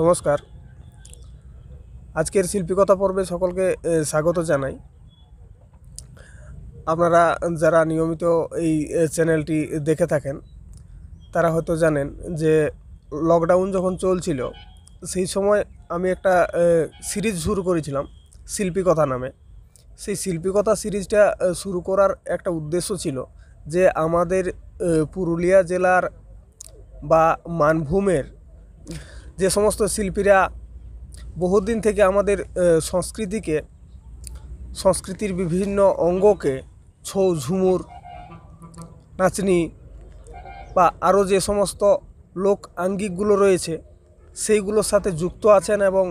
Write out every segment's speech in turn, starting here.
নমস্কার আজকের শিল্পিকতা পর্বে সকলকে স্বাগত জানাই আপনারা যারা নিয়মিত এই চ্যানেলটি দেখে থাকেন তারা হয়তো জানেন যে লকডাউন যখন চলছিল সেই সময় আমি একটা সিরিজ শুরু করেছিলাম শিল্পীকথা নামে সেই শিল্পিকথা সিরিজটা শুরু করার একটা উদ্দেশ্য ছিল যে আমাদের পুরুলিয়া জেলার বা মানভূমের যে সমস্ত শিল্পীরা বহুদিন থেকে আমাদের সংস্কৃতিকে সংস্কৃতির বিভিন্ন অঙ্গকে ছৌ ঝুমুর নাচনি বা আরও যে সমস্ত লোক আঙ্গিকগুলো রয়েছে সেইগুলোর সাথে যুক্ত আছেন এবং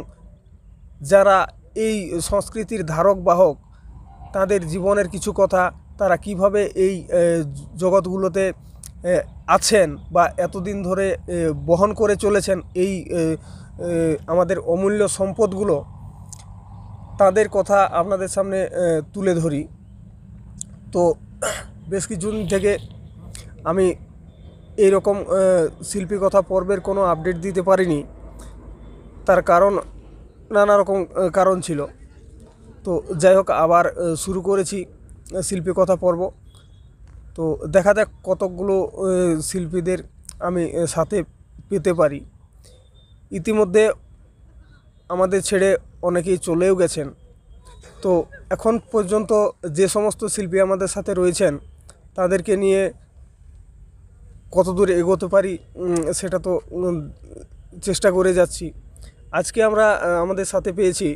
যারা এই সংস্কৃতির ধারক বাহক তাদের জীবনের কিছু কথা তারা কিভাবে এই জগৎগুলোতে আছেন বা এতদিন ধরে বহন করে চলেছেন এই আমাদের অমূল্য সম্পদগুলো তাদের কথা আপনাদের সামনে তুলে ধরি তো বেশ কিছুদিন থেকে আমি এই রকম শিল্পী কথা পর্বের কোনো আপডেট দিতে পারিনি তার কারণ নানা রকম কারণ ছিল তো যাই হোক আবার শুরু করেছি শিল্পী কথা পর্ব তো দেখা যাক কতকগুলো শিল্পীদের আমি সাথে পেতে পারি ইতিমধ্যে আমাদের ছেড়ে অনেকেই চলেও গেছেন তো এখন পর্যন্ত যে সমস্ত শিল্পী আমাদের সাথে রয়েছেন তাদেরকে নিয়ে কত দূর এগোতে পারি সেটা তো চেষ্টা করে যাচ্ছি আজকে আমরা আমাদের সাথে পেয়েছি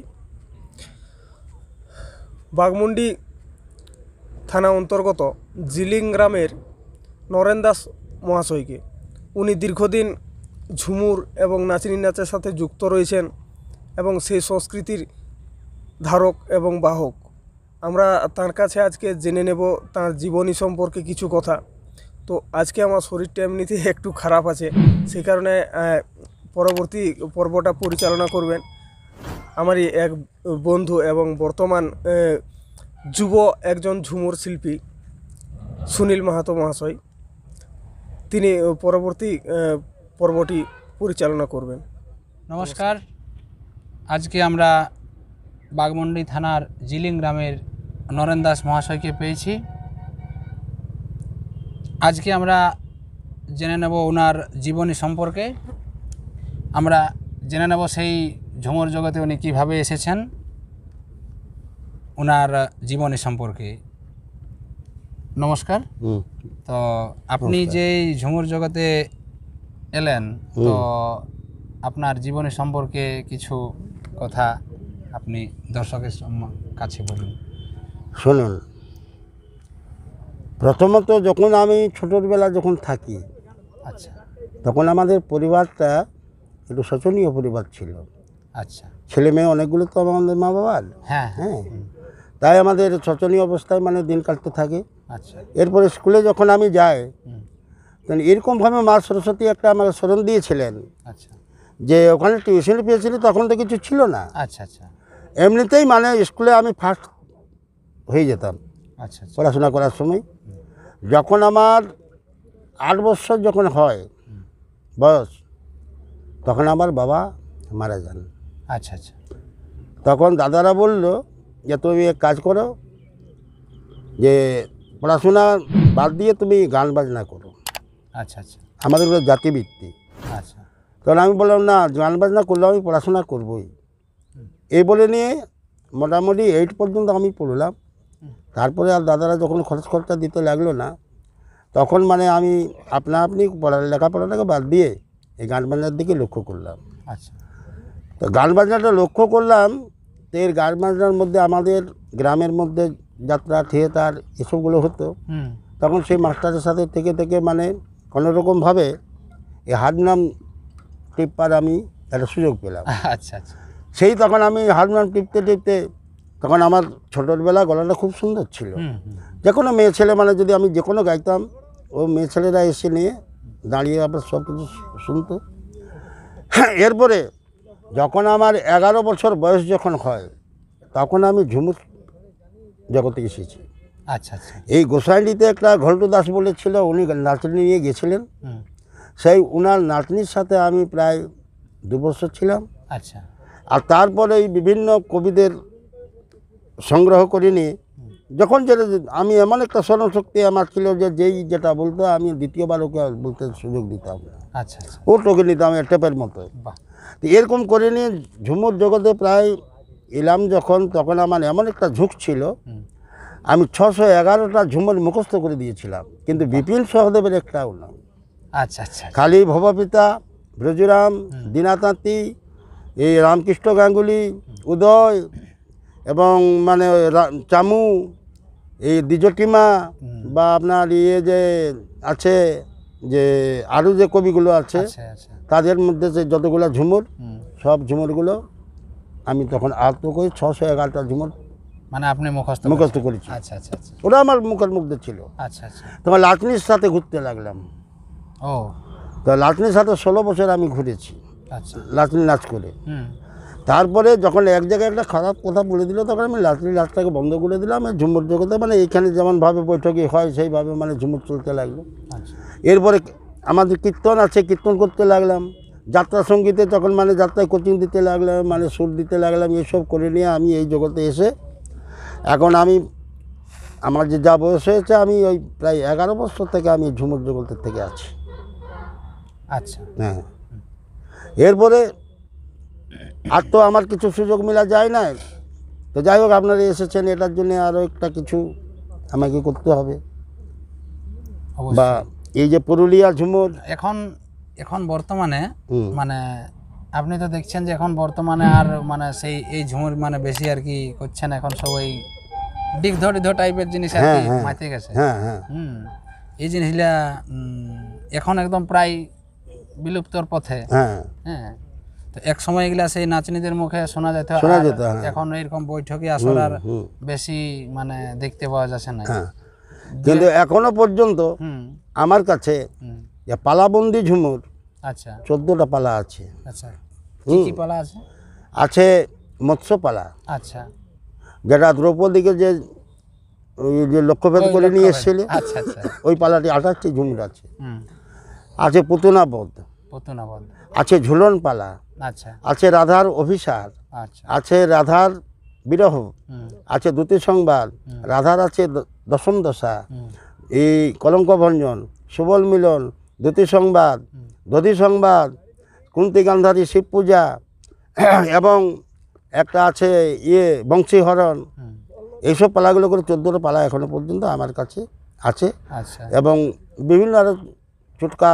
বাগমুন্ডি থানা অন্তর্গত জিলিং গ্রামের নরেন দাস মহাশয়কে উনি দীর্ঘদিন ঝুমুর এবং নাচিনি নাচের সাথে যুক্ত রয়েছেন এবং সেই সংস্কৃতির ধারক এবং বাহক আমরা তার কাছে আজকে জেনে নেব তার জীবনী সম্পর্কে কিছু কথা তো আজকে আমার শরীরটা এমনিতে একটু খারাপ আছে সেই কারণে পরবর্তী পর্বটা পরিচালনা করবেন আমারই এক বন্ধু এবং বর্তমান যুব একজন ঝুমুর শিল্পী সুনীল মাহাতো মহাশয় তিনি পরবর্তী পর্বটি পরিচালনা করবেন নমস্কার আজকে আমরা বাগমন্ডি থানার জিলিং গ্রামের নরেন দাস মহাশয়কে পেয়েছি আজকে আমরা জেনে নেব ওনার জীবনী সম্পর্কে আমরা জেনে নেব সেই ঝুমুর জগতে উনি কীভাবে এসেছেন ওনার জীবনী সম্পর্কে নমস্কার তো আপনি যে ঝুমুর জগতে এলেন তো আপনার জীবনী সম্পর্কে কিছু কথা আপনি দর্শকের কাছে বলুন শুনুন প্রথমত যখন আমি বেলা যখন থাকি আচ্ছা তখন আমাদের পরিবারটা একটু শোচনীয় পরিবার ছিল আচ্ছা ছেলে মেয়ে অনেকগুলো তো আমাদের মা বাবার হ্যাঁ হ্যাঁ, হ্যাঁ। তাই আমাদের শোচনীয় অবস্থায় মানে দিন কাটতে থাকে আচ্ছা এরপরে স্কুলে যখন আমি যাই তখন এরকমভাবে মা সরস্বতী একটা আমাকে স্মরণ দিয়েছিলেন আচ্ছা যে ওখানে টিউশন পেয়েছিলি তখন তো কিছু ছিল না আচ্ছা আচ্ছা এমনিতেই মানে স্কুলে আমি ফার্স্ট হয়ে যেতাম আচ্ছা, আচ্ছা পড়াশোনা করার সময় যখন আমার আট বছর যখন হয় বয়স তখন আমার বাবা মারা যান আচ্ছা আচ্ছা তখন দাদারা বললো যে তুমি এক কাজ করো যে পড়াশোনা বাদ দিয়ে তুমি গান বাজনা করো আচ্ছা আচ্ছা আমাদের ওটা জাতিভিত্তি আচ্ছা কারণ আমি বললাম না গান বাজনা করলে আমি পড়াশোনা করবই এই বলে নিয়ে মোটামুটি এইট পর্যন্ত আমি পড়লাম তারপরে আর দাদারা যখন খরচ খরচা দিতে লাগলো না তখন মানে আমি আপনা আপনি পড়া লেখাপড়াটাকে বাদ দিয়ে এই গান বাজনার দিকে লক্ষ্য করলাম আচ্ছা তো গান বাজনাটা লক্ষ্য করলাম তো এর গার্মেন্টসের মধ্যে আমাদের গ্রামের মধ্যে যাত্রা থিয়েটার এসবগুলো হতো তখন সেই মাস্টারের সাথে থেকে থেকে মানে কোনো রকমভাবে এই হারমোনিয়াম টিপার আমি একটা সুযোগ পেলাম আচ্ছা আচ্ছা সেই তখন আমি হারমোনিয়াম টিপতে টিপতে তখন আমার ছোটোবেলা গলাটা খুব সুন্দর ছিল যে কোনো মেয়ে ছেলে মানে যদি আমি যে কোনো গাইতাম ও মেয়ে ছেলেরা এসে নিয়ে দাঁড়িয়ে আবার সব কিছু শুনতো হ্যাঁ, এরপরে যখন আমার এগারো বছর বয়স যখন হয় তখন আমি ঝুমুর জগতে এসেছি আচ্ছা আচ্ছা এই গোসাইডিতে একটা ঘল্টু দাস বলেছিল উনি নাতনি নিয়ে গেছিলেন সেই উনার নাতনির সাথে আমি প্রায় দু বছর ছিলাম আচ্ছা আর তারপরে এই বিভিন্ন কবিদের সংগ্রহ করে নিয়ে যখন যেটা আমি এমন একটা স্মরণশক্তি আমার ছিল যে যেই যেটা বলতো আমি দ্বিতীয়বার ওকে বলতে সুযোগ দিতাম আচ্ছা, আচ্ছা ও টোকে নিতাম টেপের মতো তো এরকম করে নিয়ে ঝুমুর জগতে প্রায় এলাম যখন তখন আমার এমন একটা ঝুঁক ছিল আমি ছশো এগারোটা ঝুমুর মুখস্থ করে দিয়েছিলাম কিন্তু বিপিন সহদেবের একটাও না আচ্ছা আচ্ছা কালী আচ্ছা। ভবপিতা ব্রজুরাম দিনাতাঁতি এই রামকৃষ্ণ গাঙ্গুলি উদয় এবং মানে চামু এই দ্বিজটিমা বা আপনার ইয়ে যে আছে যে আরও যে কবিগুলো আছে আচ্ছা, আচ্ছা। তাদের মধ্যে যে যতগুলো ঝুমুর সব ঝুমুরগুলো আমি তখন আত্ম করি ছশো এগারোটা ঝুমুর মানে আপনি মুখস্থ মুখস্থ করেছি আচ্ছা, আচ্ছা আচ্ছা ওরা আমার মুখের মধ্যে ছিল আচ্ছা আচ্ছা তোমার লাটনির সাথে ঘুরতে লাগলাম ও তো লাটনির সাথে ষোলো বছর আমি ঘুরেছি আচ্ছা লাটনি নাচ করে তারপরে যখন এক জায়গায় একটা খারাপ কথা বলে দিল তখন আমি লাটনি নাচটাকে বন্ধ করে দিলাম ঝুমুর জগতে মানে এইখানে যেমনভাবে বৈঠকি হয় সেইভাবে মানে ঝুমুর চলতে লাগলো আচ্ছা এরপরে আমাদের কীর্তন আছে কীর্তন করতে লাগলাম যাত্রা সঙ্গীতে তখন মানে যাত্রায় কোচিং দিতে লাগলাম মানে সুর দিতে লাগলাম এইসব করে নিয়ে আমি এই জগতে এসে এখন আমি আমার যে যা বয়স হয়েছে আমি ওই প্রায় এগারো বছর থেকে আমি ঝুমুর জগতের থেকে আছি আচ্ছা হ্যাঁ এরপরে আর তো আমার কিছু সুযোগ মেলা যায় না তো যাই হোক আপনারা এসেছেন এটার জন্য আরও একটা কিছু আমাকে করতে হবে বা এই যে পুরুলিয়া ঝুমুর এখন এখন বর্তমানে মানে আপনি তো দেখছেন যে এখন বর্তমানে আর মানে সেই এই ঝুমুর মানে বেশি আর কি করছেন এখন সবাই ডিগ ধর ধর টাইপের জিনিস আর হ্যাঁ, কি হ্যাঁ। মাইতে গেছে হ্যাঁ, এই জিনিসগুলা এখন একদম প্রায় বিলুপ্তর পথে হ্যাঁ তো এক সময় এগুলা সেই নাচনিদের মুখে শোনা যেত এখন এরকম বৈঠকে আসলে আর বেশি মানে দেখতে পাওয়া যাচ্ছে না কিন্তু এখনো পর্যন্ত আমার কাছে যে পালাবন্দি ঝুমুর আচ্ছা চোদ্দোটা পালা আছে আচ্ছা পালা আছে মৎস্য পালা আচ্ছা যেটা দ্রৌপদীকে যে যে লক্ষ্যভেদ করে নিয়ে এসেছিল আচ্ছা, আচ্ছা। ওই পালাটি আঠাশটি ঝুমুর আছে আছে পুতনাবধ আছে ঝুলন পালা আচ্ছা। আছে রাধার অভিসার আছে রাধার বিরহ আছে দ্যুতি সংবাদ রাধার আছে দশম দশা এই কলঙ্ক ভঞ্জন সুবল মিলন দ্যুতি সংবাদ দধি সংবাদ কুন্তি গান্ধারী শিব পূজা এবং একটা আছে ইয়ে বংশীহরণ এইসব পালাগুলো করে চোদ্দোটা পালা এখনো পর্যন্ত আমার কাছে আছে আচ্ছা। এবং বিভিন্ন আরও চুটকা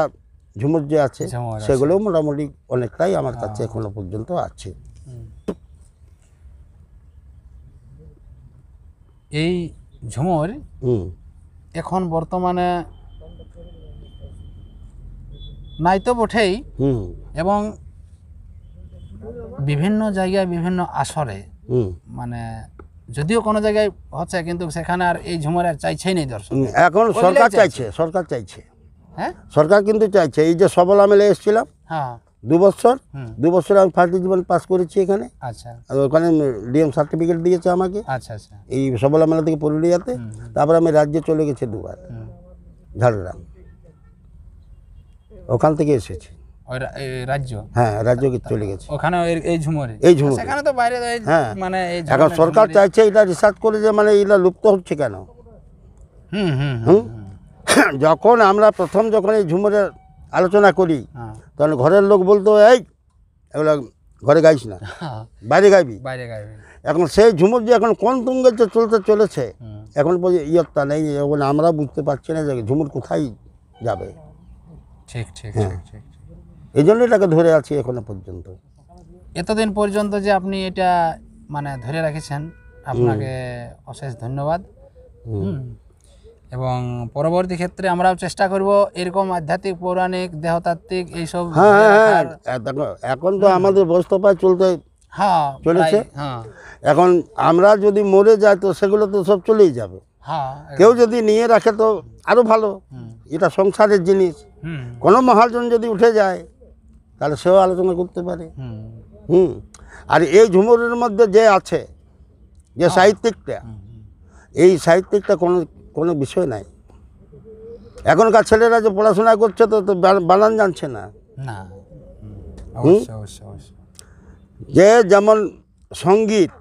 ঝুমুর যে আছে সেগুলোও মোটামুটি অনেকটাই আমার কাছে এখনো পর্যন্ত আছে এই ঝুমুর এখন বর্তমানে নাই তো বটেই এবং বিভিন্ন জায়গায় বিভিন্ন আসরে মানে যদিও কোনো জায়গায় হচ্ছে কিন্তু সেখানে আর এই ঝুমুর আর চাইছেই নেই দর্শক এখন সরকার চাইছে সরকার চাইছে হ্যাঁ সরকার কিন্তু চাইছে এই যে সবল আমি এসেছিলাম হ্যাঁ দু বছর দু বছর আমি ফার্স্ট ডিভিশন পাস করেছি এখানে আচ্ছা আর ওখানে ডিএম সার্টিফিকেট দিয়েছে আমাকে আচ্ছা আচ্ছা এই সবলা মেলা থেকে পুরুলিয়াতে তারপর আমি রাজ্যে চলে গেছি দুবার ঝাড়গ্রাম ওখান থেকে এসেছি রাজ্য হ্যাঁ রাজ্য চলে এই হ্যাঁ মানে এখন সরকার চাইছে রিসার্চ করে যে মানে লুপ্ত হচ্ছে কেন হুম হুম যখন আমরা প্রথম যখন এই ঝুমুরের আলোচনা করি হ্যাঁ। তখন ঘরের লোক বলতো এই এগুলো ঘরে গাইছ না বাইরে গাইবি বাইরে গাইবি এখন সেই ঝুমুর যে এখন কোন তুঙ্গেতে চলতে চলেছে এখন বলি ইয়ত্তা নেই বলে আমরা বুঝতে পারছি না যে ঝুমুর কোথায় যাবে হ্যাঁ। ঠিক ঠিক ঠিক এই জন্যই এটাকে ধরে আছি এখনো পর্যন্ত এতদিন পর্যন্ত যে আপনি এটা মানে ধরে রেখেছেন আপনাকে অশেষ ধন্যবাদ হুম এবং পরবর্তী ক্ষেত্রে আমরা চেষ্টা করব এরকম আধ্যাত্মিক পৌরাণিক দেহতাত্ত্বিক এইসব হ্যাঁ, হ্যাঁ, হ্যাঁ, হ্যাঁ এখন তো আমাদের বস্তপায় চলতে হ্যাঁ চলেছে এখন আমরা যদি মরে যাই তো সেগুলো তো সব চলেই যাবে হ্যাঁ কেউ যদি নিয়ে রাখে তো আরও ভালো এটা সংসারের জিনিস কোনো মহাজন যদি উঠে যায় তাহলে সেও আলোচনা করতে পারে হুম আর এই ঝুমুরের মধ্যে যে আছে যে সাহিত্যিকটা এই সাহিত্যিকটা কোনো কোনো বিষয় নাই এখনকার ছেলেরা যে পড়াশোনা করছে তো তো বানান জানছে না যে যেমন সঙ্গীত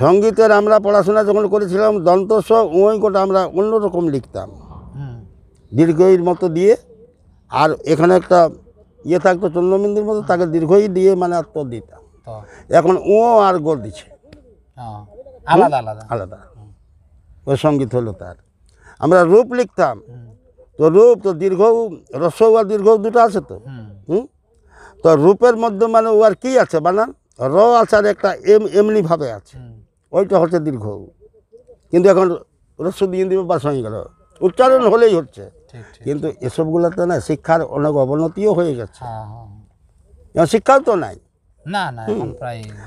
সঙ্গীতের আমরা পড়াশোনা যখন করেছিলাম দন্তস্ব ওইকোটা আমরা অন্যরকম লিখতাম দীর্ঘইর মতো দিয়ে আর এখানে একটা ইয়ে থাকতো চন্দ্রবিন্দুর মতো তাকে দীর্ঘই দিয়ে মানে আত্ম দিতাম এখন ও আর গো দিচ্ছে আলাদা আলাদা আলাদা ওই সঙ্গীত হলো তার আমরা রূপ লিখতাম তো রূপ তো দীর্ঘ রসৌ আর দীর্ঘ দুটো আছে তো হুম তো রূপের মধ্যে মানে ও আর কী আছে বানান র আছে আর একটা এম এমনিভাবে আছে ওইটা হচ্ছে দীর্ঘ কিন্তু এখন রস্য দিয়ে দিবে বাস হয়ে গেল উচ্চারণ হলেই হচ্ছে কিন্তু এসবগুলোতে না শিক্ষার অনেক অবনতিও হয়ে গেছে হ্যাঁ, হ্যাঁ। শিক্ষাও তো নাই না না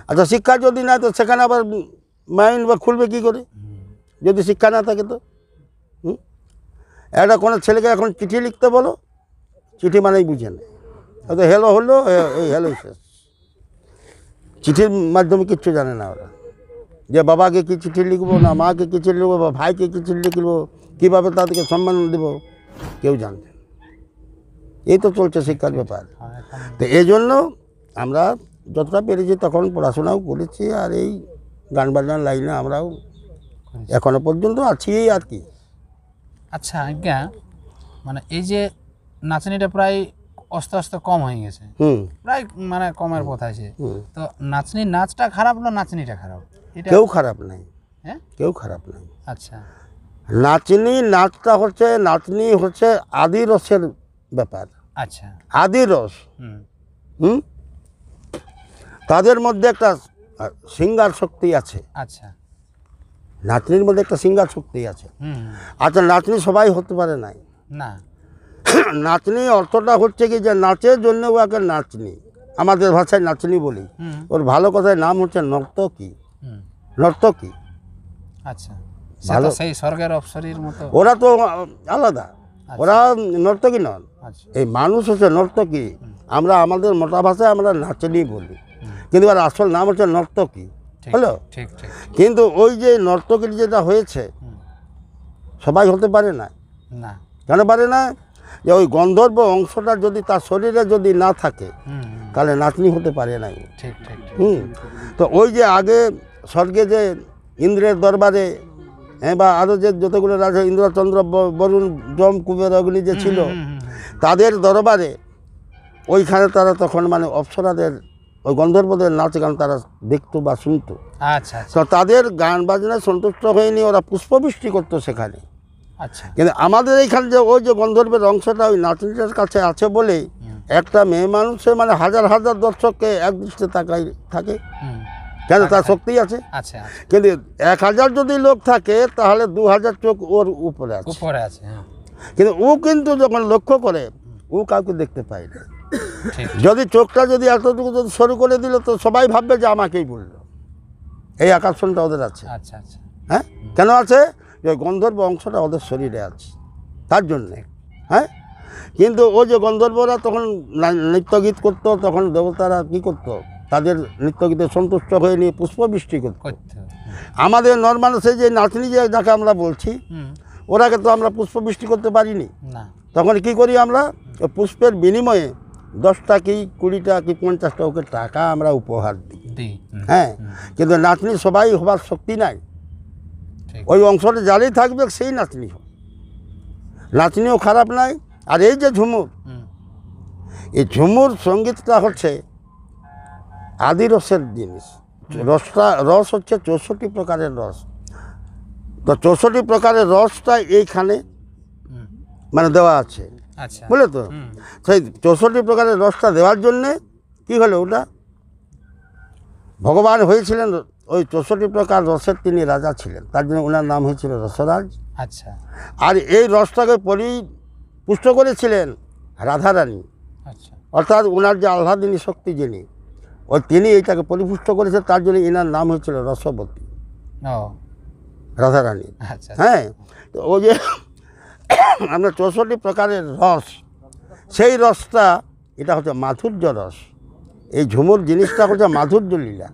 আচ্ছা শিক্ষা যদি নাই তো সেখানে আবার মাইন্ড বা খুলবে কি করে যদি শিক্ষা না থাকে তো একটা কোনো ছেলেকে এখন চিঠি লিখতে বলো চিঠি মানেই বুঝে না হয়তো হেলো হলো এই হেলো শেষ চিঠির মাধ্যমে কিচ্ছু জানে না ওরা যে বাবাকে কী চিঠি লিখবো না মাকে কী চিঠি লিখবো বা ভাইকে কী চিঠি লিখবো কীভাবে তাদেরকে সম্মান দেবো কেউ জানবে এই তো চলছে শিক্ষার ব্যাপার তো এই জন্য আমরা যতটা পেরেছি তখন পড়াশোনাও করেছি আর এই গান বাজনার লাইনে আমরাও আচ্ছা। এখনো পর্যন্ত আছি আর কি আচ্ছা আজ্ঞা মানে এই যে নাচনিটা প্রায় আস্তে আস্তে কম হয়ে গেছে প্রায় মানে কমের পথ আছে তো নাচনি নাচটা খারাপ না নাচনিটা খারাপ কেউ খারাপ নাই হ্যাঁ কেউ খারাপ নাই আচ্ছা নাচনি নাচটা হচ্ছে নাচনি হচ্ছে আদি রসের ব্যাপার আচ্ছা আদি রস হুম তাদের মধ্যে একটা সিঙ্গার শক্তি আছে আচ্ছা নাতনির মধ্যে একটা সিঙ্গার শক্তি আছে আচ্ছা নাতনি সবাই হতে পারে নাই না নাতনি অর্থটা হচ্ছে কি যে নাচের জন্য ওকে নাচনি আমাদের ভাষায় নাচনি বলি ওর ভালো কথায় নাম হচ্ছে নর্তকী নর্তকী আচ্ছা সেই স্বর্গের অপসরীর মতো ওরা তো আলাদা আচ্ছা। ওরা নর্তকী নন আচ্ছা। এই মানুষ হচ্ছে নর্তকী আমরা আমাদের মোটা ভাষায় আমরা নাচনি বলি কিন্তু আসল নাম হচ্ছে নর্তকী হলো কিন্তু ওই যে নর্তকীর যেটা হয়েছে সবাই হতে পারে না কেন পারে না যে ওই গন্ধর্ব অংশটা যদি তার শরীরে যদি না থাকে তাহলে নাতনি হতে পারে নাই হুম তো ওই যে আগে স্বর্গে যে ইন্দ্রের দরবারে হ্যাঁ বা আরও যে যতগুলো রাজা ইন্দ্রচন্দ্র বরুণ যম কুবের অগ্নি যে ছিল তাদের দরবারে ওইখানে তারা তখন মানে অপ্সরাদের ওই গন্ধর্বদের মধ্যে গান তারা দেখতো বা শুনতো আচ্ছা, আচ্ছা তো তাদের গান বাজনায় সন্তুষ্ট হয়নি ওরা পুষ্পবৃষ্টি করতো সেখানে আচ্ছা কিন্তু আমাদের এইখানে যে ওই যে গন্ধর্বের অংশটা ওই নাচনিটার কাছে আছে বলে একটা মেয়ে মানুষে মানে হাজার হাজার দর্শককে এক তাকাই থাকে কেন তার আচ্ছা। শক্তি আছে আচ্ছা, কিন্তু এক হাজার যদি লোক থাকে তাহলে দু হাজার চোখ ওর উপরে আছে উপরে আছে হ্যাঁ। কিন্তু ও কিন্তু যখন লক্ষ্য করে ও কাউকে দেখতে পায় না যদি চোখটা যদি এতটুকু যদি সরু করে দিল তো সবাই ভাববে যে আমাকেই বললো এই আকর্ষণটা ওদের আছে আচ্ছা আচ্ছা হ্যাঁ কেন আছে যে গন্ধর্ব অংশটা ওদের শরীরে আছে তার জন্যে হ্যাঁ কিন্তু ও যে গন্ধর্বরা তখন নৃত্যগীত করতো তখন দেবতারা কি করতো তাদের নৃত্যগীতে সন্তুষ্ট হয়ে নিয়ে পুষ্পবৃষ্টি করত আমাদের নর্মাল সেই যে নাচনি যে যাকে আমরা বলছি ওরাকে তো আমরা পুষ্পবৃষ্টি করতে পারিনি তখন কি করি আমরা পুষ্পের বিনিময়ে দশটা কি কুড়িটা কি পঞ্চাশটা ওকে টাকা আমরা উপহার দিই হ্যাঁ কিন্তু নাতনি সবাই হবার শক্তি নাই ওই অংশটা জালেই থাকবে সেই নাতনি হোক নাতনিও খারাপ নাই আর এই যে ঝুমুর এই ঝুমুর সঙ্গীতটা হচ্ছে আদি রসের জিনিস রসটা রস হচ্ছে চৌষট্টি প্রকারের রস তো চৌষট্টি প্রকারের রসটা এইখানে মানে দেওয়া আছে আচ্ছা তো সেই চৌষট্টি প্রকারের রসটা দেওয়ার জন্যে কী হলো ওটা ভগবান হয়েছিলেন ওই চৌষট্টি প্রকার রসের তিনি রাজা ছিলেন তার জন্য ওনার নাম হয়েছিল রসরাজ আচ্ছা আর এই রসটাকে পরিপুষ্ট করেছিলেন রাধারানী আচ্ছা অর্থাৎ ওনার যে আহ্লাদিনী শক্তি যিনি ওই তিনি এইটাকে পরিপুষ্ট করেছে তার জন্য এনার নাম হয়েছিল রসবতী রাধারানী আচ্ছা। হ্যাঁ তো ওই যে আমরা চৌষট্টি প্রকারের রস সেই রসটা এটা হচ্ছে মাধুর্য রস এই ঝুমুর জিনিসটা হচ্ছে মাধুর্য লীলা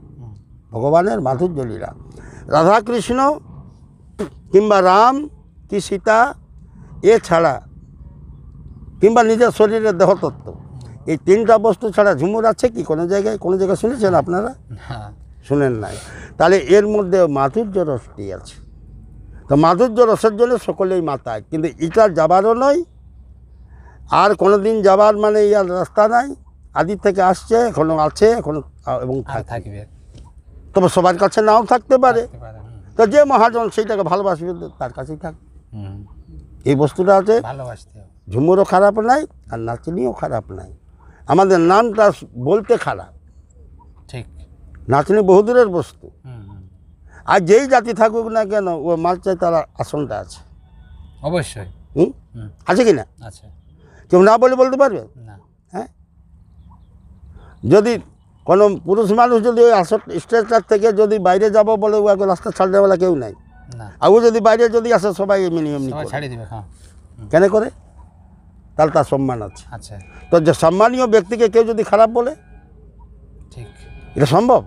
ভগবানের মাধুর্য লীলা রাধাকৃষ্ণ কিংবা রাম কি সীতা এছাড়া কিংবা নিজের শরীরের দেহতত্ত্ব এই তিনটা বস্তু ছাড়া ঝুমুর আছে কি কোনো জায়গায় কোনো জায়গায় শুনেছেন আপনারা শুনেন নাই তাহলে এর মধ্যে মাধুর্য রসটি আছে তো মাধুর্য রসের জন্য সকলেই মাতায় কিন্তু এটা যাবারও নয় আর কোনো দিন যাবার মানে ইয়ার রাস্তা নাই আদি থেকে আসছে এখনও আছে এখনও এবং থাকবে তবে সবার কাছে নাও থাকতে পারে তো যে মহাজন সেইটাকে ভালোবাসবে তার কাছেই থাক এই বস্তুটা আছে ঝুমুরও খারাপ নাই আর নাচনিও খারাপ নাই আমাদের নামটা বলতে খারাপ ঠিক নাচনি বহুদূরের বস্তু আর যেই জাতি থাকুক না কেন ও মাল চাই তার আসনটা আছে অবশ্যই হুম আছে কি না আচ্ছা কেউ না বলে বলতে পারবে হ্যাঁ যদি কোনো পুরুষ মানুষ যদি ওই আসন স্টেজটার থেকে যদি বাইরে যাব বলে ও এখন রাস্তা ছাড় দেওয়ালা কেউ নাই আর ও যদি বাইরে যদি আসে সবাই এমনি হ্যাঁ। এমনি কেন করে তাহলে তার সম্মান আছে আচ্ছা তো যে সম্মানীয় ব্যক্তিকে কেউ যদি খারাপ বলে ঠিক এটা সম্ভব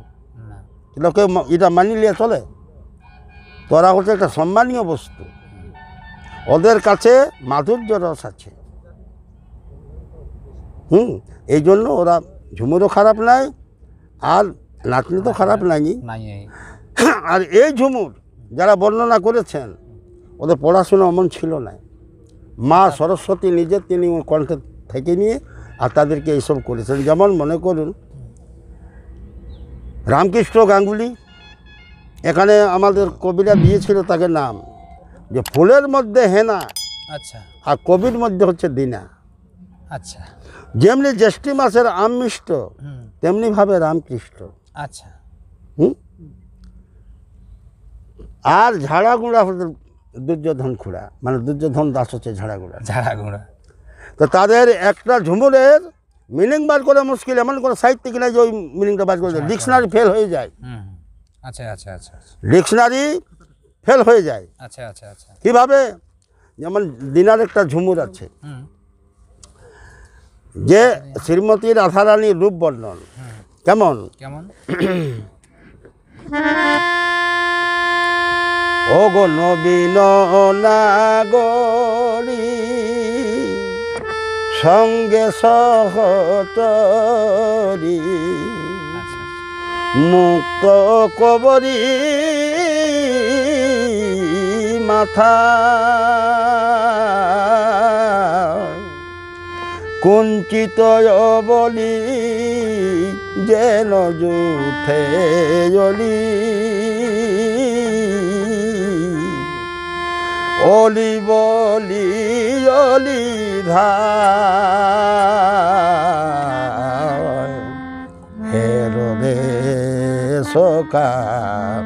এটা কেউ এটা মানিলে চলে তোরা হচ্ছে একটা সম্মানীয় বস্তু ওদের কাছে মাধুর্য রস আছে হুম এই জন্য ওরা ঝুমুরও খারাপ নাই আর নাতনি তো খারাপ নাই আর এই ঝুমুর যারা বর্ণনা করেছেন ওদের পড়াশোনা অমন ছিল না মা সরস্বতী নিজে তিনি কণ্ঠে থেকে নিয়ে আর তাদেরকে এইসব করেছেন যেমন মনে করুন রামকৃষ্ণ গাঙ্গুলি এখানে আমাদের কবিরা দিয়েছিল তাকে নাম যে ফুলের মধ্যে হেনা আচ্ছা আর কবির মধ্যে হচ্ছে দিনা আচ্ছা যেমনি জ্যৈষ্ঠী মাসের আম মিষ্ট তেমনিভাবে রামকৃষ্ণ আচ্ছা হুম আর ঝাড়াগুঁড়া হচ্ছে দুর্যোধন খুঁড়া মানে দুর্যোধন দাস হচ্ছে ঝাড়াগুঁড়া ঝাড়াগুঁড়া তো তাদের একটা ঝুমুরের মিনিং বার করা মুশকিল এমন কোনো সাহিত্যিক কিনা যে ওই মিনিংটা বার করে ডিকশনারি আচ্ছা, ফেল আচ্ছা, আচ্ছা, হয়ে যায় আচ্ছা আচ্ছা আচ্ছা ডিকশনারি ফেল হয়ে যায় আচ্ছা আচ্ছা আচ্ছা কীভাবে যেমন দিনার একটা ঝুমুর আছে যে শ্রীমতী রাধারানীর রূপ বর্ণন কেমন কেমন ও গো নবীন না গো সঙ্গে সহতরি মুক্ত কবরি মাথা কুঞ্চিত বলি যেন যুথে জলি অলি বলি অলি বিধান হেরবে সকার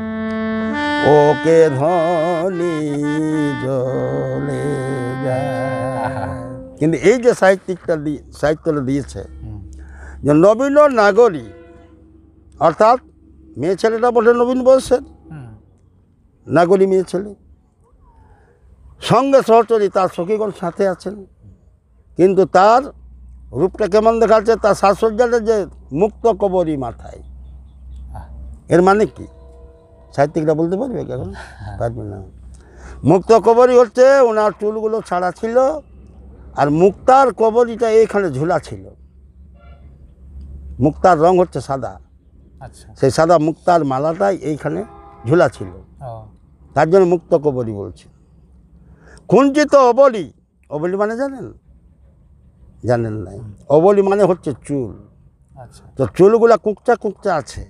ওকে ধনি জলে কিন্তু এই যে সাহিত্যিকটা সাহিত্যটা দিয়েছে যে নবীন নাগরী অর্থাৎ মেয়ে ছেলেটা বলে নবীন বয়সের নাগরী মেয়ে ছেলে সঙ্গে সহচরী তার সখীগণ সাথে আছেন কিন্তু তার রূপটা কেমন দেখাচ্ছে তার সাজসজ্জাটা যে মুক্ত কবরই মাথায় এর মানে কি সাহিত্যিকরা বলতে পারবে কেমন হ্যাঁ। পারবে না মুক্ত কবরই হচ্ছে ওনার চুলগুলো ছাড়া ছিল আর মুক্তার কবরীটা এইখানে ঝুলা ছিল মুক্তার রং হচ্ছে সাদা আচ্ছা সেই সাদা মুক্তার মালাটাই এইখানে ঝুলা ছিল তার জন্য মুক্ত কবরি বলছে খুঞ্চিত অবলি অবলি মানে জানেন জানেন নাই অবলি মানে হচ্ছে চুল আচ্ছা। তো চুলগুলা কুঁকচা কুঁকচা আছে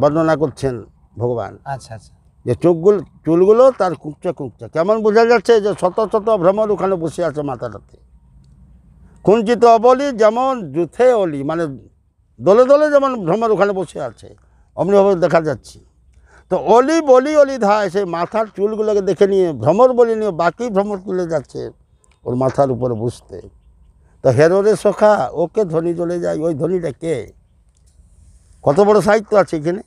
বর্ণনা করছেন ভগবান আচ্ছা আচ্ছা যে চোখগুলো চুলগুলো তার কুঁকচা কুঁকচা কেমন বোঝা যাচ্ছে যে শত শত ভ্রমণ ওখানে বসে আছে মাথাটাতে কুঞ্চিত অবলি যেমন জুথে অলি মানে দলে দলে যেমন ভ্রমণ ওখানে বসে আছে অমনিভাবে দেখা যাচ্ছে তো অলি বলি অলি ধায় সেই মাথার চুলগুলোকে দেখে নিয়ে ভ্রমর বলি নিয়ে বাকি ভ্রমর তুলে যাচ্ছে ওর মাথার উপরে বসতে তো হেরোরে সখা ওকে ধনী চলে যায় ওই ধনীটা কে কত বড় সাহিত্য আছে এখানে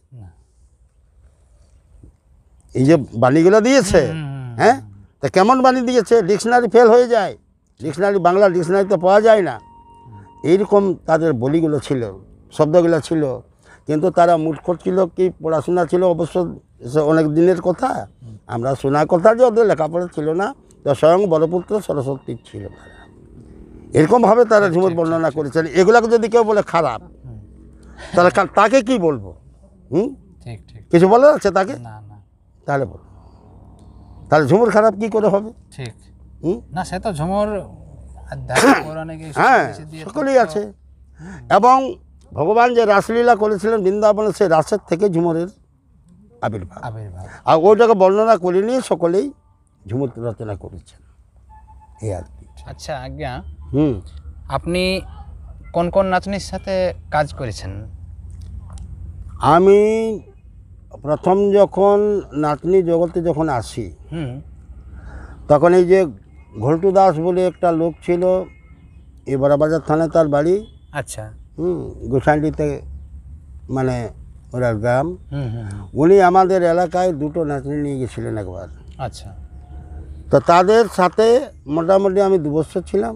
এই যে বাণীগুলো দিয়েছে হ্যাঁ তা কেমন বাণী দিয়েছে ডিকশনারি ফেল হয়ে যায় ডিকশনারি বাংলা তো পাওয়া যায় না এইরকম তাদের বলিগুলো ছিল শব্দগুলো ছিল কিন্তু তারা মূর্খ ছিল কি পড়াশোনা ছিল অবশ্য অনেক দিনের কথা আমরা শোনা কথা যে ওদের লেখাপড়া ছিল না তো স্বয়ং বড়পুত্র সরস্বতী ছিল তারা এরকমভাবে তারা আচ্ছা, ঝুমুর আচ্ছা, বর্ণনা আচ্ছা। করেছেন এগুলাকে যদি কেউ বলে খারাপ তাহলে তাকে কি বলবো হুম কিছু বলা যাচ্ছে তাকে তাহলে বল তাহলে ঝুমুর খারাপ কি করে হবে ঠিক না সে তো ঝুমুর হ্যাঁ সকলেই আছে এবং ভগবান যে রাসলীলা করেছিলেন বৃন্দাবনে সেই রাসের থেকে ঝুমুরের আবির্ভাব আর ওইটাকে বর্ণনা করিনি সকলেই ঝুমুর রচনা করেছেন এই আর কি আচ্ছা।, আচ্ছা আজ্ঞা হুম আপনি কোন কোন নাচনির সাথে কাজ করেছেন আমি প্রথম যখন নাতনি জগতে যখন আসি তখন এই যে ঘল্টু দাস বলে একটা লোক ছিল এই বড়াবাজার থানায় তার বাড়ি আচ্ছা হুম গোসাইটিতে মানে ওরা গ্রাম উনি আমাদের এলাকায় দুটো নাতনি নিয়ে গেছিলেন একবার আচ্ছা তো তাদের সাথে মোটামুটি আমি দু বছর ছিলাম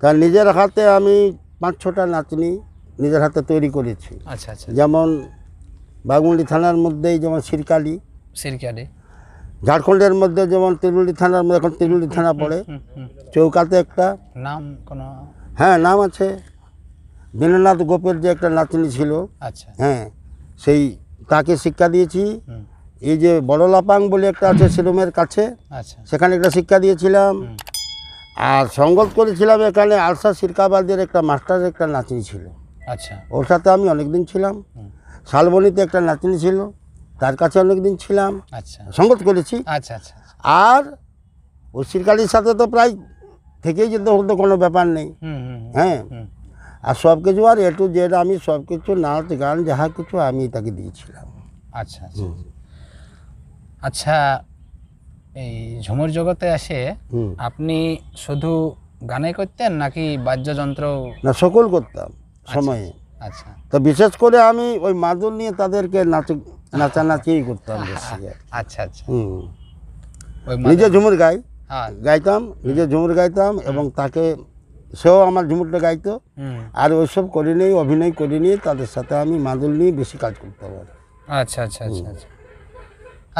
তা নিজের হাতে আমি পাঁচ ছটা নাতনি নিজের হাতে তৈরি করেছি আচ্ছা আচ্ছা যেমন বাগমুন্ডি থানার মধ্যেই যেমন সিরকালি সিরকালি ঝাড়খণ্ডের মধ্যে যেমন তিরুলি থানার মধ্যে এখন তিরুলি থানা পড়ে চৌকাতে একটা নাম কোনো হ্যাঁ নাম আছে দীননাথ গোপের যে একটা নাতনি ছিল আচ্ছা হ্যাঁ সেই তাকে শিক্ষা দিয়েছি এই যে লাপাং বলে একটা আছে শিরুমের কাছে আচ্ছা। সেখানে একটা শিক্ষা দিয়েছিলাম আর সঙ্গত করেছিলাম এখানে আলসা সিরকাবাদের একটা মাস্টার একটা নাচিনি ছিল আচ্ছা ওর সাথে আমি অনেকদিন ছিলাম শালবনিতে একটা নাচিনি ছিল তার কাছে অনেকদিন ছিলাম আচ্ছা সঙ্গত করেছি আচ্ছা, আচ্ছা আচ্ছা আর ওই সিরকালির সাথে তো প্রায় থেকেই যেতে হতো কোনো ব্যাপার নেই হ্যাঁ আর সব কিছু আর এ টু জেড আমি সব কিছু নাচ গান যাহা কিছু আমি তাকে দিয়েছিলাম আচ্ছা আচ্ছা আচ্ছা এই ঝুমুর জগতে আসে আপনি শুধু গানে করতেন নাকি বাদ্যযন্ত্র না সকল করতাম আচ্ছা, সময়ে আচ্ছা তো বিশেষ করে আমি ওই মাদুর নিয়ে তাদেরকে নাচ নাচানাচি করতাম আচ্ছা আচ্ছা নিজে ঝুমুর গাই হ্যাঁ। গাইতাম নিজে ঝুমুর গাইতাম এবং তাকে সেও আমার ঝুমুরটা গাইত আর ওইসব করিনি অভিনয় করিনি তাদের সাথে আমি মাদুল নিয়ে বেশি কাজ করতাম আচ্ছা আচ্ছা আচ্ছা আচ্ছা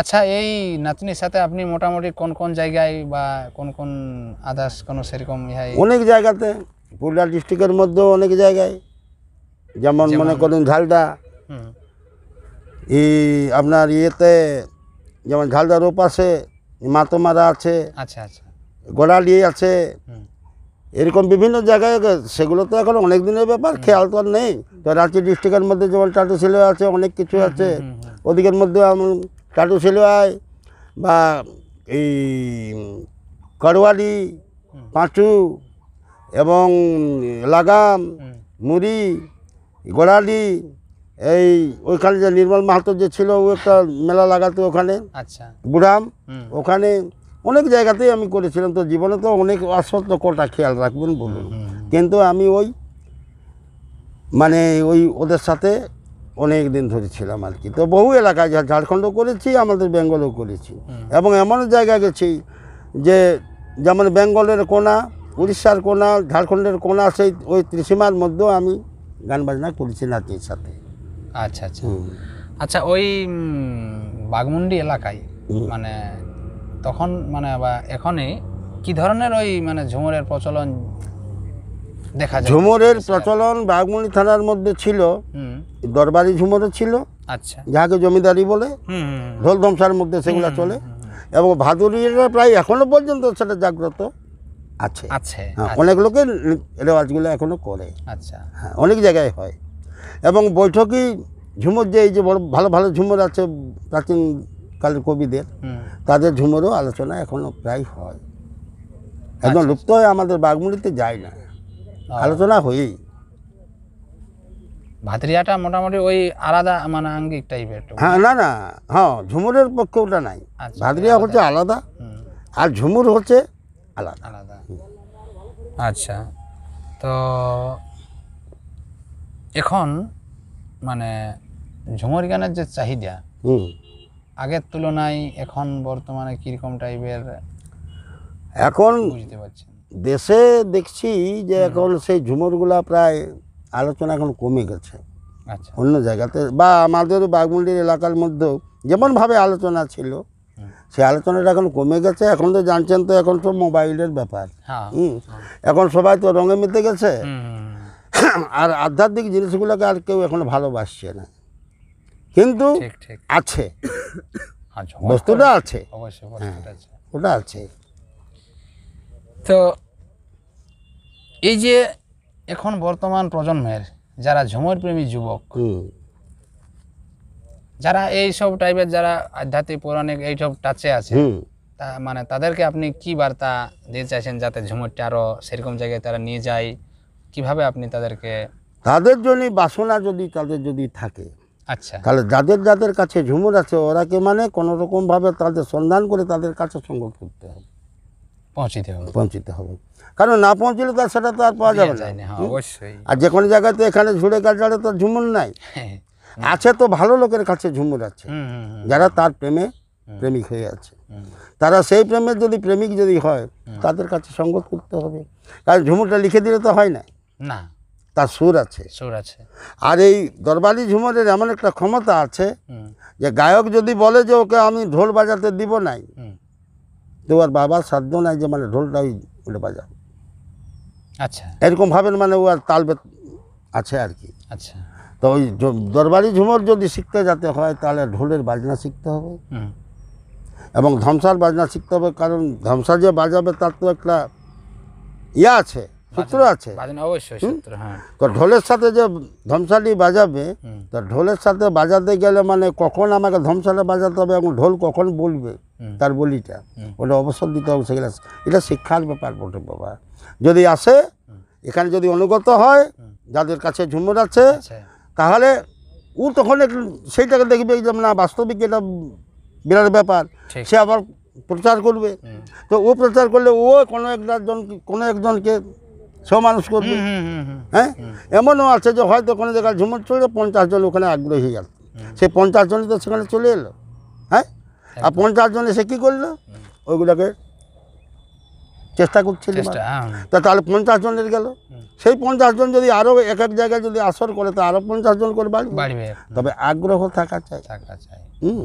আচ্ছা এই নাতনির সাথে আপনি মোটামুটি কোন কোন জায়গায় বা কোন কোন আদার্স কোনো সেরকম ইহাই অনেক জায়গাতে পুরুলিয়া ডিস্ট্রিক্টের মধ্যেও অনেক জায়গায় যেমন মনে করুন ঝালদা এই আপনার ইয়েতে যেমন ঝালদার ওপাশে মাতমারা আছে আচ্ছা আচ্ছা গোড়ালি আছে এরকম বিভিন্ন জায়গায় সেগুলো তো এখন অনেক দিনের ব্যাপার খেয়াল তো আর নেই তো রাঁচি ডিস্ট্রিক্টের মধ্যে যেমন টাটু ছেলে আছে অনেক কিছু আছে ওদিকের মধ্যে টাটু সেলুয়াই বা এই করওয়ালি পাঁচু এবং লাগাম মুড়ি গোড়ালি এই ওইখানে যে নির্মল মাহাতো যে ছিল ও একটা মেলা লাগাতো ওখানে আচ্ছা বুড়াম ওখানে অনেক জায়গাতেই আমি করেছিলাম তো জীবনে তো অনেক অসত্য কটা খেয়াল রাখবেন বলুন কিন্তু আমি ওই মানে ওই ওদের সাথে অনেক দিন ধরে ছিলাম আর কি তো বহু এলাকায় ঝাড়খণ্ডও করেছি আমাদের বেঙ্গলেও করেছি এবং এমন জায়গায় গেছি যে যেমন বেঙ্গলের কোনা উড়িষ্যার কোনা ঝাড়খণ্ডের কোনা সেই ওই ত্রিসীমার মধ্যেও আমি গান বাজনা করেছি নাতির সাথে আচ্ছা আচ্ছা আচ্ছা ওই বাগমুন্ডি এলাকায় মানে তখন মানে বা এখনই কি ধরনের ওই মানে ঝুমুরের প্রচলন দেখা যায় ঝুমুরের প্রচলন বাগমুনি থানার মধ্যে ছিল দরবারি ঝুমুরে ছিল আচ্ছা যাকে জমিদারি বলে ঢোল ধমসার মধ্যে সেগুলো চলে এবং ভাদুরিরা প্রায় এখনো পর্যন্ত সেটা জাগ্রত আছে আছে হ্যাঁ, অনেক লোকে রেওয়াজগুলো এখনো করে আচ্ছা হ্যাঁ অনেক জায়গায় হয় এবং বৈঠকই ঝুমুর যে এই যে বড় ভালো ভালো ঝুমুর আছে প্রাচীন কালের কবিদের তাদের ঝুমুরও আলোচনা এখনো প্রায় হয় একদম আচ্ছা। লুপ্ত হয়ে আমাদের বাগমুড়িতে যায় না আলোচনা হই ভাতরিয়াটা মোটামুটি ওই আলাদা মানে আঙ্গিক টাইপের হ্যাঁ না না হ্যাঁ ঝুমুরের পক্ষে ওটা নাই আচ্ছা, ভাতরিয়া হচ্ছে আলাদা আর ঝুমুর হচ্ছে আলাদা আলাদা আচ্ছা তো এখন মানে ঝুমুর গানের যে চাহিদা আগের তুলনায় এখন বর্তমানে কীরকম টাইপের এখন বুঝতে পারছি দেশে দেখছি যে এখন সেই ঝুমরগুলা প্রায় আলোচনা এখন কমে গেছে আচ্ছা অন্য জায়গাতে বা আমাদের বাগমুন্ডির এলাকার মধ্যেও যেমনভাবে আলোচনা ছিল সে আলোচনাটা এখন কমে গেছে এখন তো জানছেন তো এখন তো মোবাইলের ব্যাপার হ্যাঁ। হুম এখন সবাই তো রঙে মিলতে গেছে আর আধ্যাত্মিক জিনিসগুলোকে আর কেউ এখন ভালোবাসছে না কিন্তু আছে হ্যাঁ, হ্যাঁ, বস্তুটা আছে ওটা আছে তো এই যে এখন বর্তমান প্রজন্মের যারা ঝুমর প্রেমী যুবক যারা এই সব টাইপের যারা আধ্যাত্মিক পৌরাণিক এইসব টাচে আছে তা মানে তাদেরকে আপনি কি বার্তা দিতে চাইছেন যাতে ঝুমুরটা আরও সেরকম জায়গায় তারা নিয়ে যায় কিভাবে আপনি তাদেরকে তাদের জন্য বাসনা যদি তাদের যদি থাকে আচ্ছা তাহলে যাদের যাদের কাছে ঝুমুর আছে ওরাকে মানে কোনোরকমভাবে তাদের সন্ধান করে তাদের কাছে সংগ্রহ করতে হবে পৌঁছিতে হবে পৌঁছিতে হবে কারণ না পৌঁছলে তো সেটা তো আর পাওয়া যাবে না হ্যাঁ, অবশ্যই আর যে কোনো জায়গায় তো এখানে ঝুড়ে কাটালে তো ঝুমুর নাই হ্যাঁ। আছে তো ভালো লোকের কাছে ঝুমুর আছে যারা তার প্রেমে প্রেমিক হয়ে আছে তারা সেই প্রেমের যদি প্রেমিক যদি হয় তাদের কাছে সঙ্গ করতে হবে কারণ ঝুমুরটা লিখে দিলে তো হয় না না তার সুর আছে সুর আছে আর এই দরবারি ঝুমুরের এমন একটা ক্ষমতা আছে যে গায়ক যদি বলে যে ওকে আমি ঢোল বাজাতে দিব নাই তো ওর বাবার সাধ্য নাই যে মানে ঢোলটা ওই ওটা বাজা আচ্ছা এরকমভাবে মানে ও আর তালবে আছে আর কি আচ্ছা তো ওই দরবারি ঝুমর যদি শিখতে যেতে হয় তাহলে ঢোলের বাজনা শিখতে হবে এবং ধ্বংসার বাজনা শিখতে হবে কারণ ধ্বংসা যে বাজাবে তার তো একটা ইয়ে আছে সূত্র আছে হ্যাঁ। ঢোলের সাথে যে ধমসালি বাজাবে তা ঢোলের সাথে বাজাতে গেলে মানে কখন আমাকে ধমসালে বাজাতে হবে এবং ঢোল কখন বলবে তার বলিটা ওটা অবসর দিতে হবে সেগুলো এটা শিক্ষার ব্যাপার বটে বাবা যদি আসে এখানে যদি অনুগত হয় যাদের কাছে ঝুমুর আছে আচ্ছা। তাহলে ও তখন সেইটাকে দেখবে যে না বাস্তবিক এটা বিরাট ব্যাপার সে আবার প্রচার করবে তো ও প্রচার করলে ও কোনো একজন কোনো একজনকে মানুষ করবে হ্যাঁ এমনও আছে যে হয়তো কোনো জায়গায় ঝুমুর চলে পঞ্চাশ জন ওখানে আগ্রহী গেল সে পঞ্চাশ জনই তো সেখানে চলে এলো হ্যাঁ আর পঞ্চাশ জনে সে কী করলো ওইগুলোকে চেষ্টা করছিল হ্যাঁ, তা তাহলে পঞ্চাশ জনের গেল সেই পঞ্চাশ জন যদি আরও এক এক জায়গায় যদি আসর করে তা আরও পঞ্চাশ জন করে বাড়বে তবে আগ্রহ থাকা চাই থাকা চাই হুম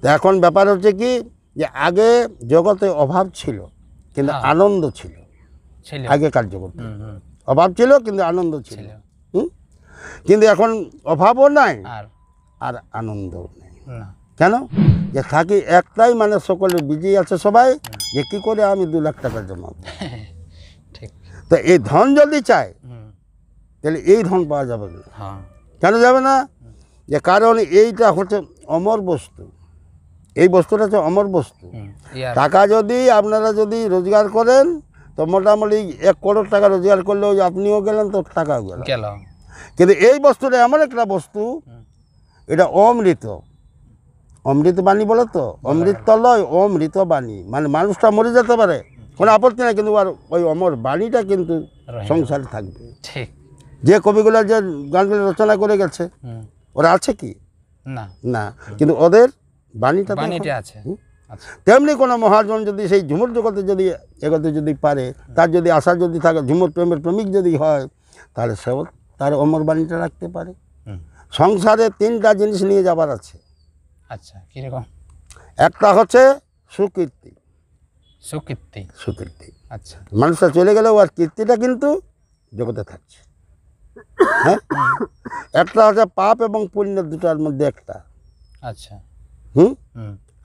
তো এখন ব্যাপার হচ্ছে কি যে আগে জগতে অভাব ছিল কিন্তু হ্যাঁ। আনন্দ ছিল আগে কার্য অভাব ছিল কিন্তু আনন্দ ছিল কিন্তু এখন অভাবও নাই আর আনন্দও নেই কেন যে থাকি একটাই মানে সকলে বিজি আছে সবাই হ্যাঁ। যে কী করে আমি দু লাখ টাকা জমা তো এই ধন যদি চাই তাহলে এই ধন পাওয়া যাবে না হ্যাঁ। কেন যাবে না যে কারণ এইটা হচ্ছে অমর বস্তু এই বস্তুটা হচ্ছে অমর বস্তু টাকা যদি আপনারা যদি রোজগার করেন তো মোটামুটি এক কোটি টাকা রোজগার করলেও আপনিও গেলেন তো টাকাও গেল কিন্তু এই বস্তুটা এমন একটা বস্তু এটা অমৃত অমৃত বাণী বলো তো অমৃত তলয় অমৃত বাণী মানে মানুষটা মরে যেতে পারে কোনো আপত্তি নাই কিন্তু আর ওই অমর বাণীটা কিন্তু সংসারে থাকবে যে কবিগুলো যে গানগুলো রচনা করে গেছে ওরা আছে কি না না কিন্তু ওদের বাণীটা বাণীটা আছে আচ্ছা। তেমনি কোনো মহাজন যদি সেই ঝুমুর জগতে যদি এগোতে যদি পারে তার যদি আশা যদি থাকে ঝুমুর প্রেমের প্রেমিক যদি হয় তাহলে সেও তার অমর বাণীটা রাখতে পারে সংসারে তিনটা জিনিস নিয়ে যাবার আছে আচ্ছা কীরকম একটা হচ্ছে সুকীর্তি সুকীর্তি সুকীর্তি আচ্ছা মানুষটা চলে গেলেও আর কীর্তিটা কিন্তু জগতে থাকছে হ্যাঁ একটা হচ্ছে পাপ এবং পুণ্য দুটার মধ্যে একটা আচ্ছা হুম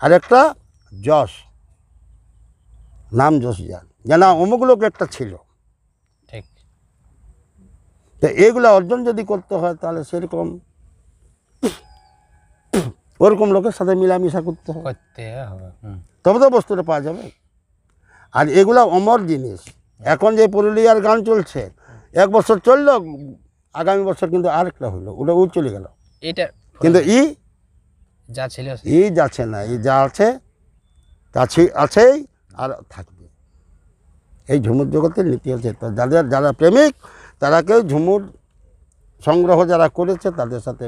আর একটা যশ নাম যশ যান যেন অমুক লোক একটা ছিল ঠিক তো এগুলো অর্জন যদি করতে হয় তাহলে সেরকম ওরকম লোকের সাথে মিলামিশা করতে হবে তবে তো বস্তুটা পাওয়া যাবে আর এগুলো অমর জিনিস এখন যে পুরুলিয়ার গান চলছে এক বছর চললো আগামী বছর কিন্তু আরেকটা হলো ওটা উ চলে গেল এটা কিন্তু ই যা ছিল ই যাচ্ছে না ই যা আছে আছে আছেই আর থাকবে এই ঝুমুর জগতের নীতি আছে তো যাদের যারা প্রেমিক তারা কেউ ঝুমুর সংগ্রহ যারা করেছে তাদের সাথে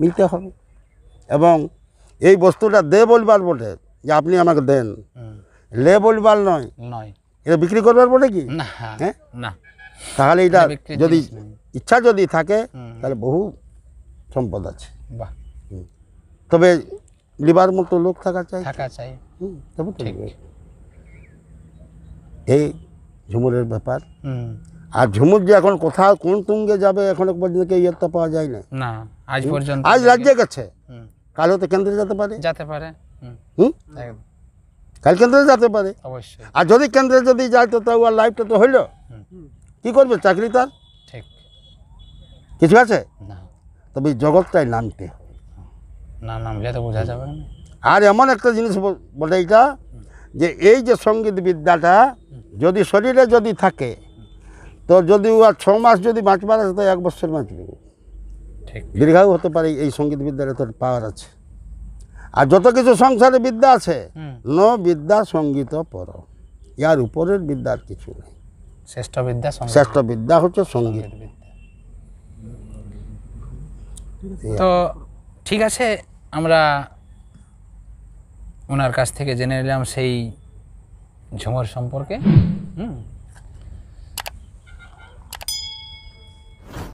মিলতে হবে এবং এই বস্তুটা দে বলবার বলে যে আপনি আমাকে দেন লে বলবার নয় এটা বিক্রি করবার বলে কি হ্যাঁ।, হ্যাঁ না তাহলে এটা যদি ইচ্ছা যদি থাকে তাহলে বহু সম্পদ আছে তবে লিবার মতো লোক থাকা চাই থাকা চাই হুম তবে এই ঝুমুরের ব্যাপার আর ঝুমুর যে এখন কোথাও কোন তুঙ্গে যাবে এখন পর্যন্ত ইয়েটা পাওয়া যায় না না আজ পর্যন্ত আজ রাজ্যে গেছে কালও তো কেন্দ্রে যেতে পারে যেতে পারে হুম কাল কেন্দ্রে যেতে পারে অবশ্যই আর যদি কেন্দ্রে যদি যায় তো তাও আর লাইফটা তো হইল কি করবে চাকরি তার ঠিক কিছু আছে না তবে জগৎটাই নামতে না নামলে তো বোঝা যাবে আর এমন একটা জিনিস এইটা যে এই যে সঙ্গীত বিদ্যাটা যদি শরীরে যদি থাকে তো যদি আর ছ মাস যদি বাঁচবার আছে তো এক বছর বাঁচবে দীর্ঘায়ু হতে পারে এই সঙ্গীত বিদ্যার তোর পাওয়ার আছে আর যত কিছু সংসারে বিদ্যা আছে ন বিদ্যা সঙ্গীত পর ইয়ার উপরের বিদ্যার কিছু নেই শ্রেষ্ঠ বিদ্যা শ্রেষ্ঠ বিদ্যা হচ্ছে সঙ্গীত বিদ্যা তো ঠিক আছে আমরা ওনার কাছ থেকে জেনে নিলাম সেই ঝুমর সম্পর্কে হুম